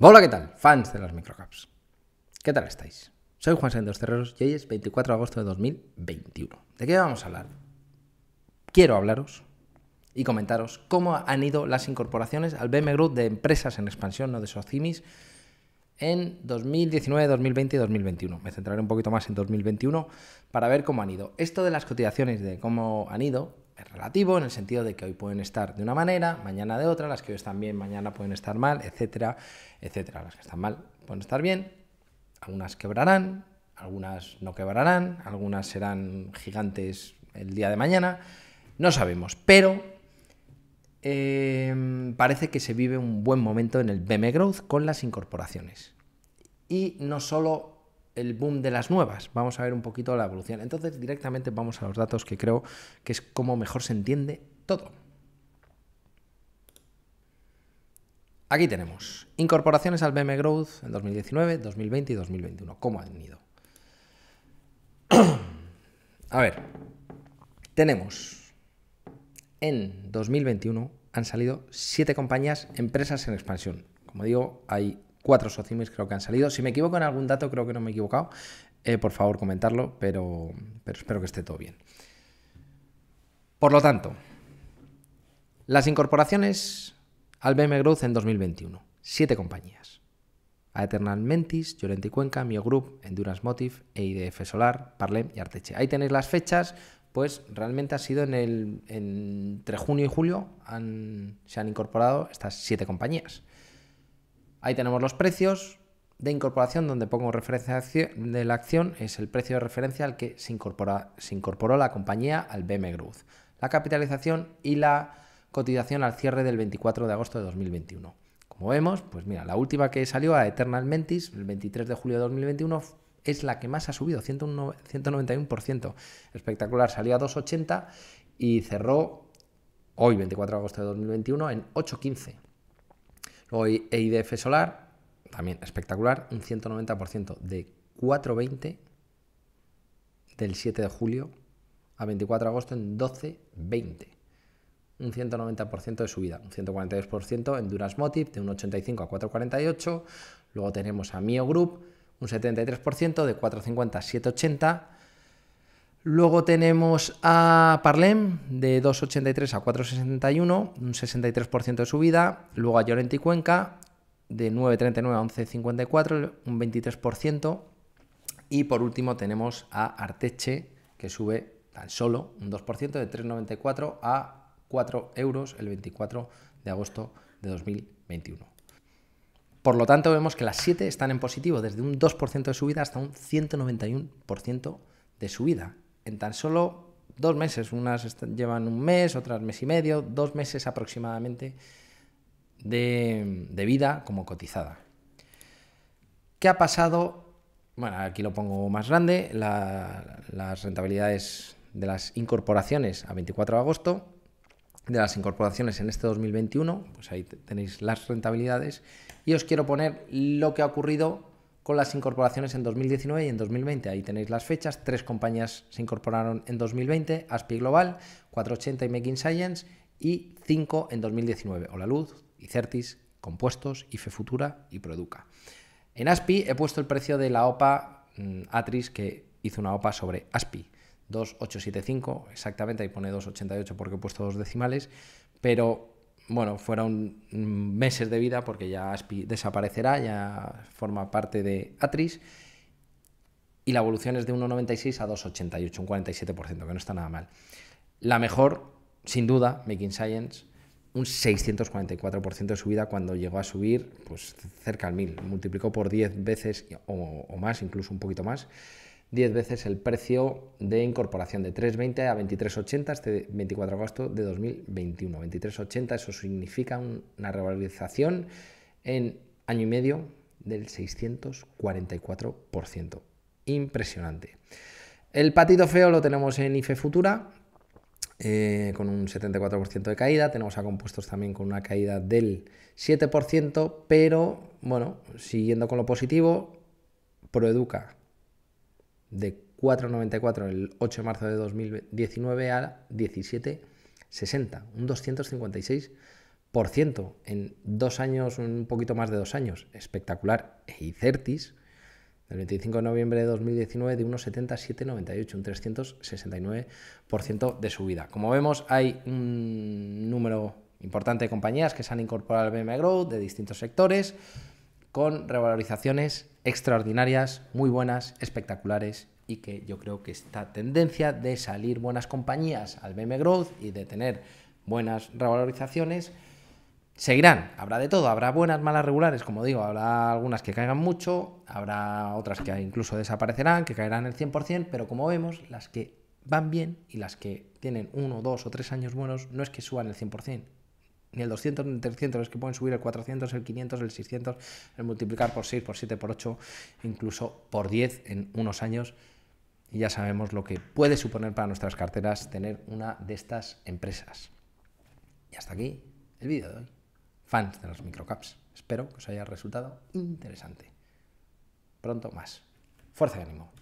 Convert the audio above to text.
Hola, ¿qué tal? Fans de las microcaps. ¿Qué tal estáis? Soy Juan Santos Terreros y es 24 de agosto de 2021. ¿De qué vamos a hablar? Quiero hablaros y comentaros cómo han ido las incorporaciones al BM Group de empresas en expansión, no de socimis, en 2019, 2020 y 2021. Me centraré un poquito más en 2021 para ver cómo han ido. Esto de las cotizaciones, de cómo han ido, relativo en el sentido de que hoy pueden estar de una manera, mañana de otra, las que hoy están bien, mañana pueden estar mal, etcétera, etcétera. Las que están mal pueden estar bien, algunas quebrarán, algunas no quebrarán, algunas serán gigantes el día de mañana, no sabemos, pero em, parece que se vive un buen momento en el BM Growth con las incorporaciones. Y no solo el boom de las nuevas. Vamos a ver un poquito la evolución. Entonces, directamente vamos a los datos que creo que es como mejor se entiende todo. Aquí tenemos incorporaciones al BM Growth en 2019, 2020 y 2021. ¿Cómo han ido? a ver, tenemos en 2021 han salido siete compañías, empresas en expansión. Como digo, hay cuatro socimis creo que han salido. Si me equivoco en algún dato, creo que no me he equivocado. Eh, por favor, comentarlo, pero, espero que esté todo bien. Por lo tanto, las incorporaciones al BM Growth en 2021. Siete compañías. Eternal Mentis, Llorente y Cuenca, Mio Group, Endurance Motive, EIDF Solar, Parlem y Arteche. Ahí tenéis las fechas, pues realmente ha sido en el, entre junio y julio se han incorporado estas siete compañías. Ahí tenemos los precios de incorporación donde pongo referencia de la acción es el precio de referencia al que se, incorporó la compañía al BM Growth, la capitalización y la cotización al cierre del 24 de agosto de 2021. Como vemos, pues mira, la última que salió a Eternal Mentis el 23 de julio de 2021 es la que más ha subido, 191%. Espectacular, salió a 2,80 y cerró hoy, 24 de agosto de 2021, en 8,15. Luego EIDF solar, también espectacular, un 190% de 4.20 del 7 de julio a 24 de agosto en 12.20. Un 190% de subida, un 142% en Duras Motive de 85 a 4.48. Luego tenemos a Mio Group, un 73% de 4.50 a 7.80 Luego tenemos a Parlem de 2,83 a 4,61, un 63% de subida. Luego a Llorente Cuenca de 9,39 a 11,54, un 23%. Y por último tenemos a Arteche que sube tan solo un 2% de 3,94 a 4 euros el 24 de agosto de 2021. Por lo tanto, vemos que las 7 están en positivo, desde un 2% de subida hasta un 191% de subida en tan solo dos meses. Unas llevan un mes, otras mes y medio, dos meses aproximadamente de, vida como cotizada. ¿Qué ha pasado? Bueno, aquí lo pongo más grande, las rentabilidades de las incorporaciones a 24 de agosto, de las incorporaciones en este 2021, pues ahí tenéis las rentabilidades, y os quiero poner lo que ha ocurrido con las incorporaciones en 2019 y en 2020. Ahí tenéis las fechas. Tres compañías se incorporaron en 2020, Aspi Global, 480 y Making Science y cinco en 2019, Hola Luz, Icertis, Compuestos, IFE Futura y Produca. En Aspi he puesto el precio de la OPA mm, Atris que hizo una OPA sobre Aspi. 2875, exactamente, ahí pone 288 porque he puesto dos decimales, pero bueno, fueron meses de vida porque ya desaparecerá, ya forma parte de Atris. Y la evolución es de 1,96 a 2,88, un 47%, que no está nada mal. La mejor, sin duda, Making Science, un 644% de subida cuando llegó a subir pues, cerca al 1000, multiplicó por 10 veces o más, incluso un poquito más. 10 veces el precio de incorporación de 3.20 a 23.80 este 24 de agosto de 2021. 23.80 eso significa una revalorización en año y medio del 644%. Impresionante. El patito feo lo tenemos en IFE Futura, eh, con un 74% de caída. Tenemos a compuestos también con una caída del 7%, pero bueno, siguiendo con lo positivo, Proeduca de 4,94 el 8 de marzo de 2019 a 17,60, un 256% en dos años, un poquito más de dos años, espectacular. E Certis, del 25 de noviembre de 2019, de 1,7798, un 369% de subida. Como vemos, hay un número importante de compañías que se han incorporado al BM Growth de distintos sectores con revalorizaciones extraordinarias, muy buenas, espectaculares y que yo creo que esta tendencia de salir buenas compañías al BM Growth y de tener buenas revalorizaciones seguirán. Habrá de todo, habrá buenas, malas, regulares, como digo, habrá algunas que caigan mucho, habrá otras que incluso desaparecerán, que caerán el 100%, pero como vemos, las que van bien y las que tienen uno, dos o tres años buenos no es que suban el 100%, ni el 200 ni el 300, es que pueden subir el 400, el 500, el 600, el multiplicar por 6, por 7, por 8, incluso por 10 en unos años. Y ya sabemos lo que puede suponer para nuestras carteras tener una de estas empresas. Y hasta aquí el vídeo de hoy. Fans de los microcaps, espero que os haya resultado interesante. Pronto más. Fuerza y ánimo.